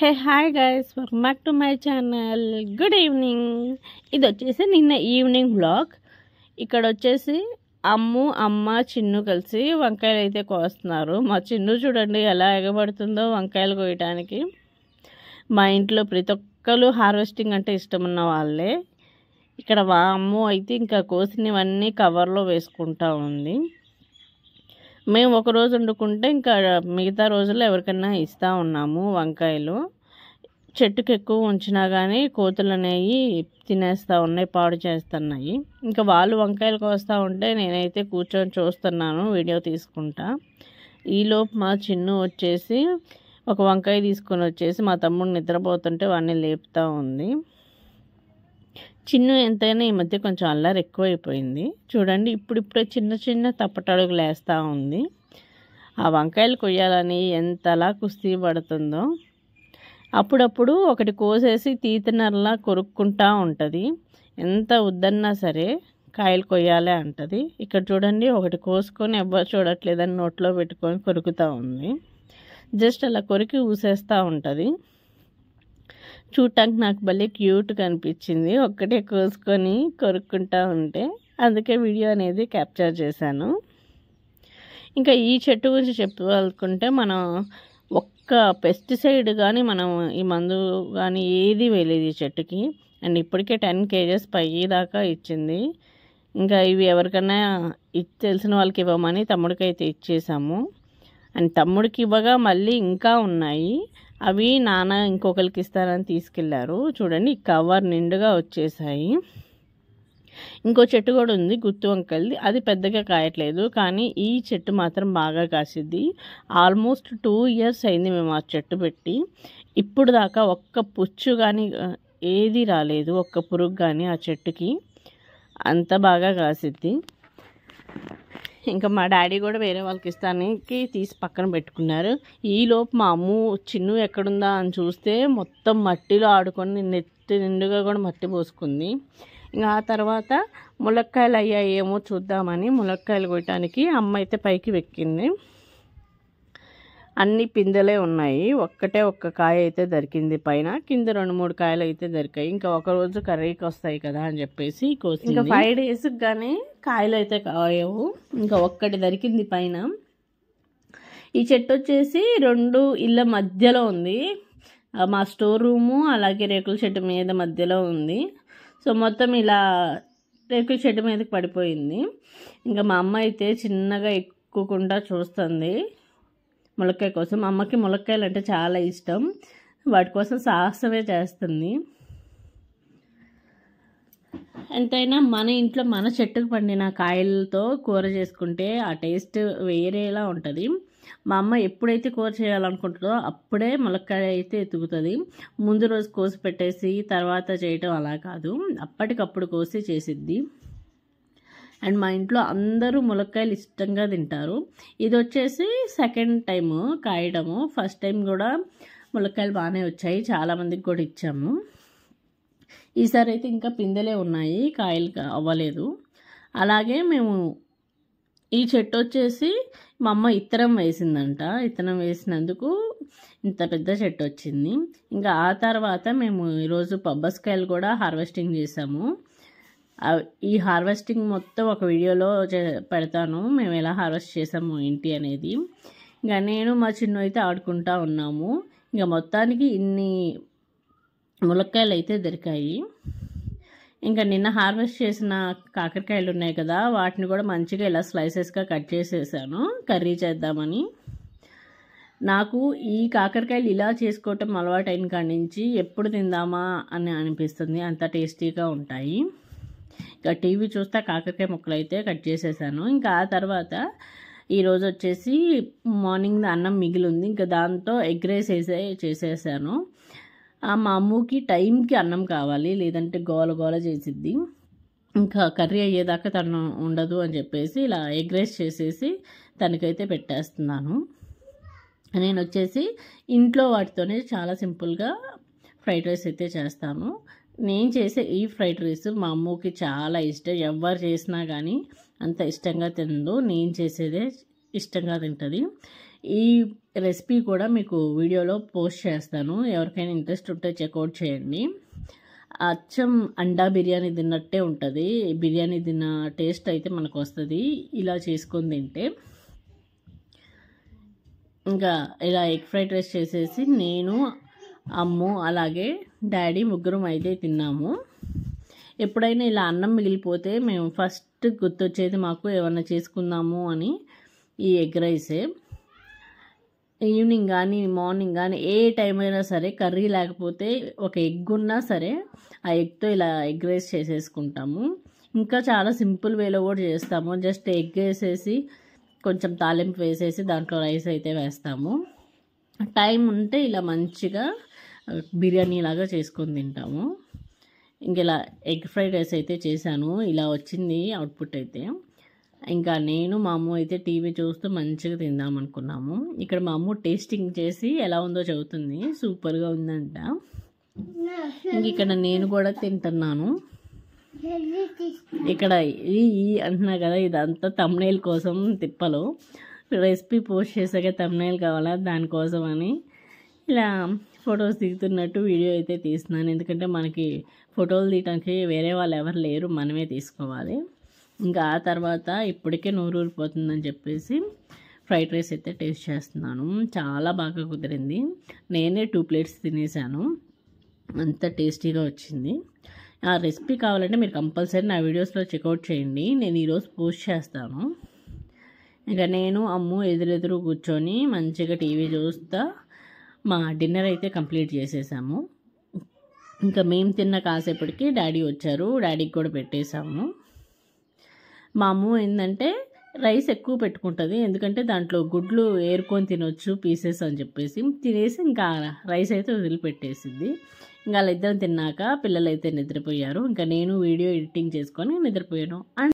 hey hi guys welcome back to my channel good evening ఇది వచ్చేసి నిన్న evening blog ఇక్కడ వచ్చేసి అమ్ము అమ్మ చిన్ను కలిసి వంకాయలు అయితే కోస్తున్నారు మా చిన్ను చూడండి ఎలా ఎగబడుతుందో వంకాయలు కోయటానికి మా ఇంట్లో ప్రతి ఒక్కరు హార్వెస్టింగ్ అంటే ఇష్టం ఉన్న వాళ్ళే ఇక్కడ మా అమ్ము అయితే ఇంకా కోసినవన్నీ కవర్లో వేసుకుంటా ఉంది మేము ఒక రోజు వండుకుంటే ఇంకా మిగతా రోజుల్లో ఎవరికైనా ఇస్తూ ఉన్నాము వంకాయలు చెట్టుకు ఎక్కువ ఉంచినా కానీ కోతులు అనేవి తినేస్తూ ఉన్నాయి పాడు చేస్తున్నాయి ఇంకా వాళ్ళు వంకాయలు కోస్తూ ఉంటే నేనైతే కూర్చొని చూస్తున్నాను వీడియో తీసుకుంటా ఈలోపు మా చిన్ను వచ్చేసి ఒక వంకాయ తీసుకొని వచ్చేసి మా తమ్ముడు నిద్రపోతుంటే వాడిని లేపుతూ ఉంది చిన్ను ఎంతైనా ఈ మధ్య కొంచెం అల్లరి ఎక్కువైపోయింది చూడండి ఇప్పుడిప్పుడే చిన్న చిన్న తప్పటడుగులు వేస్తూ ఉంది ఆ వంకాయలు కొయ్యాలని ఎంతలా కుస్తీ పడుతుందో అప్పుడప్పుడు ఒకటి కోసేసి తీతనర్లా కొరుక్కుంటా ఉంటుంది ఎంత వద్దన్నా సరే కాయలు కొయ్యాలి అంటది ఇక్కడ చూడండి ఒకటి కోసుకొని ఎవ్వరు చూడట్లేదని నోట్లో పెట్టుకొని కొరుకుతూ ఉంది జస్ట్ అలా కొరికి ఊసేస్తూ ఉంటుంది చూడటానికి నాకు భలే క్యూట్గా అనిపించింది ఒక్కటే కోసుకొని కొరుక్కుంటా ఉంటే అందుకే వీడియో అనేది క్యాప్చర్ చేశాను ఇంకా ఈ చెట్టు గురించి చెప్పుకుంటే మనం ఒక్క పెస్టిసైడ్ కానీ మనం ఈ మందు కానీ ఏది వేయలేదు ఈ చెట్టుకి అండ్ ఇప్పటికే టెన్ కేజెస్ పై దాకా ఇచ్చింది ఇంకా ఇవి ఎవరికైనా తెలిసిన వాళ్ళకి ఇవ్వమని తమ్ముడికి అయితే ఇచ్చేసాము అండ్ తమ్ముడికి ఇవ్వగా మళ్ళీ ఇంకా ఉన్నాయి అవి నాన్న ఇంకొకరికి ఇస్తారని తీసుకెళ్లారు చూడండి కవర్ నిండుగా వచ్చేసాయి ఇంకో చెట్టు కూడా ఉంది గుత్తు వంకల్ది అది పెద్దగా కాయట్లేదు కానీ ఈ చెట్టు మాత్రం బాగా కాసిద్ది ఆల్మోస్ట్ టూ ఇయర్స్ అయింది మేము ఆ చెట్టు పెట్టి ఇప్పుడు దాకా ఒక్క పుచ్చు కానీ ఏది రాలేదు ఒక్క పురుగు కానీ ఆ చెట్టుకి అంత బాగా కాసిద్ది ఇంకా మా డాడీ కూడా వేరే వాళ్ళకి ఇస్తానికి తీసి పక్కన పెట్టుకున్నారు ఈలోపు మా అమ్ము చిన్ను ఎక్కడుందా అని చూస్తే మొత్తం మట్టిలో ఆడుకొని నెత్తి నిండుగా కూడా మట్టి పోసుకుంది ఇంకా ఆ తర్వాత ములక్కాయలు అయ్యాయేమో చూద్దామని ములక్కాయలు కొట్టడానికి అమ్మ అయితే పైకి వెక్కింది అన్ని పిందెలే ఉన్నాయి ఒక్కటే ఒక్క కాయ అయితే దొరికింది పైన కింద రెండు మూడు కాయలు అయితే దొరికాయి ఇంకా ఒక రోజు కర్రీకి వస్తాయి కదా అని చెప్పేసి ఇంకా ఫైవ్ డేస్ కానీ కాయలు అయితే కాయవు ఇంకా ఒక్కటి దొరికింది పైన ఈ చెట్టు వచ్చేసి రెండు ఇళ్ళ మధ్యలో ఉంది మా స్టోర్ రూము అలాగే రేకుల చెట్టు మీద మధ్యలో ఉంది సో మొత్తం ఇలా రేకుల చెట్టు మీదకి పడిపోయింది ఇంకా మా అమ్మ అయితే చిన్నగా ఎక్కువకుండా చూస్తుంది ములక్కాయ కోసం అమ్మకి ములక్కాయలు అంటే చాలా ఇష్టం వాటి కోసం సాహసమే చేస్తుంది ఎంతైనా మన ఇంట్లో మన చెట్టుకు పండిన కాయలతో కూర చేసుకుంటే ఆ టేస్ట్ వేరేలా ఉంటుంది మా అమ్మ ఎప్పుడైతే కూర చేయాలనుకుంటుందో అప్పుడే ములక్కాయ అయితే ఎత్తుకుతుంది ముందు రోజు కోసి పెట్టేసి తర్వాత చేయటం అలా కాదు అప్పటికప్పుడు కోసి చేసిద్ది అండ్ మా ఇంట్లో అందరూ ములక్కాయలు ఇష్టంగా తింటారు ఇది వచ్చేసి సెకండ్ టైము కాయడము ఫస్ట్ టైం కూడా ములక్కాయలు బాగానే వచ్చాయి చాలామందికి కూడా ఇచ్చాము ఈసారి అయితే ఇంకా పిందెలే ఉన్నాయి కాయలు అవ్వలేదు అలాగే మేము ఈ చెట్టు వచ్చేసి మా అమ్మ ఇత్తనం వేసిందంట ఇత్తనం వేసినందుకు ఇంత పెద్ద చెట్టు వచ్చింది ఇంకా ఆ తర్వాత మేము ఈరోజు పబ్బస్కాయలు కూడా హార్వెస్టింగ్ చేసాము ఈ హార్వెస్టింగ్ మొత్తం ఒక వీడియోలో పెడతాను మేము ఎలా హార్వెస్ట్ చేసాము ఏంటి అనేది ఇంకా నేను మా చిన్న అయితే ఆడుకుంటా ఉన్నాము ఇంకా మొత్తానికి ఇన్ని ములక్కాయలు అయితే దొరికాయి ఇంకా నిన్న హార్వెస్ట్ చేసిన కాకరకాయలు ఉన్నాయి కదా వాటిని కూడా మంచిగా ఇలా స్లైసెస్గా కట్ చేసేసాను కర్రీ చేద్దామని నాకు ఈ కాకరకాయలు ఇలా చేసుకోవటం అలవాటైన కాడి నుంచి ఎప్పుడు తిందామా అని అనిపిస్తుంది అంత టేస్టీగా ఉంటాయి ఇంకా టీవీ చూస్తే కాకరకాయ ముక్కలు అయితే కట్ చేసేసాను ఇంకా ఆ తర్వాత ఈరోజు వచ్చేసి మార్నింగ్ అన్నం మిగిలి ఉంది ఇంకా దాంతో ఎగ్ రైస్ వేసే చేసేసాను మా అమ్మకి టైంకి అన్నం కావాలి లేదంటే గోల గోల చేసిద్ది ఇంకా కర్రీ అయ్యేదాకా తను ఉండదు అని చెప్పేసి ఇలా ఎగ్ రైస్ చేసేసి తనకైతే పెట్టేస్తున్నాను నేను వచ్చేసి ఇంట్లో వాటితోనే చాలా సింపుల్గా ఫ్రైడ్ రైస్ అయితే చేస్తాను నేను చేసే ఈ ఫ్రైడ్ రైస్ మా అమ్మకి చాలా ఇష్టం ఎవరు చేసినా కానీ అంత ఇష్టంగా తిందో నేను చేసేదే ఇష్టంగా తింటుంది ఈ రెసిపీ కూడా మీకు వీడియోలో పోస్ట్ చేస్తాను ఎవరికైనా ఇంట్రెస్ట్ ఉంటే చెక్అవుట్ చేయండి అచ్చం అండా బిర్యానీ తిన్నట్టే ఉంటుంది బిర్యానీ తిన్న టేస్ట్ అయితే మనకు వస్తుంది ఇలా చేసుకొని తింటే ఇంకా ఇలా ఎగ్ ఫ్రైడ్ రైస్ చేసేసి నేను అమ్ము అలాగే డాడీ ముగ్గురం అయితే తిన్నాము ఎప్పుడైనా ఇలా అన్నం మిగిలిపోతే మేము ఫస్ట్ గుర్తొచ్చేది మాకు ఏమన్నా చేసుకుందాము అని ఈ ఎగ్ రైసే ఈవినింగ్ కానీ మార్నింగ్ కానీ ఏ టైం అయినా సరే కర్రీ లేకపోతే ఒక ఎగ్ ఉన్నా సరే ఆ ఎగ్తో ఇలా ఎగ్ రైస్ చేసేసుకుంటాము ఇంకా చాలా సింపుల్ వేలో కూడా చేస్తాము జస్ట్ ఎగ్ వేసేసి కొంచెం తాలింపు వేసేసి దాంట్లో రైస్ అయితే వేస్తాము టైం ఉంటే ఇలా మంచిగా బిర్యానీ లాగా చేసుకొని తింటాము ఇంకెలా ఎగ్ ఫ్రైడ్ రైస్ అయితే చేశాను ఇలా వచ్చింది అవుట్పుట్ అయితే ఇంకా నేను మా అమ్మ అయితే టీవీ చూస్తూ మంచిగా తిందాం అనుకున్నాము ఇక్కడ మా అమ్మ టేస్టింగ్ చేసి ఎలా ఉందో చెబుతుంది సూపర్గా ఉందంట ఇంక ఇక్కడ నేను కూడా తింటున్నాను ఇక్కడ ఈ అంటున్నా కదా ఇదంతా తమ్నైల్ కోసం తిప్పలు రెసిపీ పోస్ట్ చేసాక తమ్నైల్ కావాలా దానికోసం అని ఇలా ఫొటోస్ దిగుతున్నట్టు వీడియో అయితే తీస్తున్నాను ఎందుకంటే మనకి ఫోటోలు తీయటానికి వేరే వాళ్ళు ఎవరు లేరు మనమే తీసుకోవాలి ఇంకా ఆ తర్వాత ఇప్పటికే నూరు ఊరిపోతుందని చెప్పేసి ఫ్రైడ్ రైస్ అయితే టేస్ట్ చేస్తున్నాను చాలా బాగా కుదిరింది నేనే టూ ప్లేట్స్ తినేసాను అంత టేస్టీగా వచ్చింది ఆ రెసిపీ కావాలంటే మీరు కంపల్సరీ నా వీడియోస్లో చెక్అవుట్ చేయండి నేను ఈరోజు పోస్ట్ చేస్తాను ఇంకా నేను అమ్ము ఎదురెదురు కూర్చొని మంచిగా టీవీ చూస్తా మా డిన్నర్ అయితే కంప్లీట్ చేసేసాము ఇంకా మేము తిన్న కాసేపటికి డాడీ వచ్చారు డాడీకి కూడా పెట్టేశాము మా అమ్మ ఏంటంటే రైస్ ఎక్కువ పెట్టుకుంటుంది ఎందుకంటే దాంట్లో గుడ్లు ఏరుకొని తినొచ్చు పీసెస్ అని చెప్పేసి తినేసి ఇంకా రైస్ అయితే వదిలిపెట్టేసింది ఇంకా వాళ్ళిద్దరం తిన్నాక పిల్లలు అయితే నిద్రపోయారు ఇంకా నేను వీడియో ఎడిటింగ్ చేసుకొని నిద్రపోయాను అండ్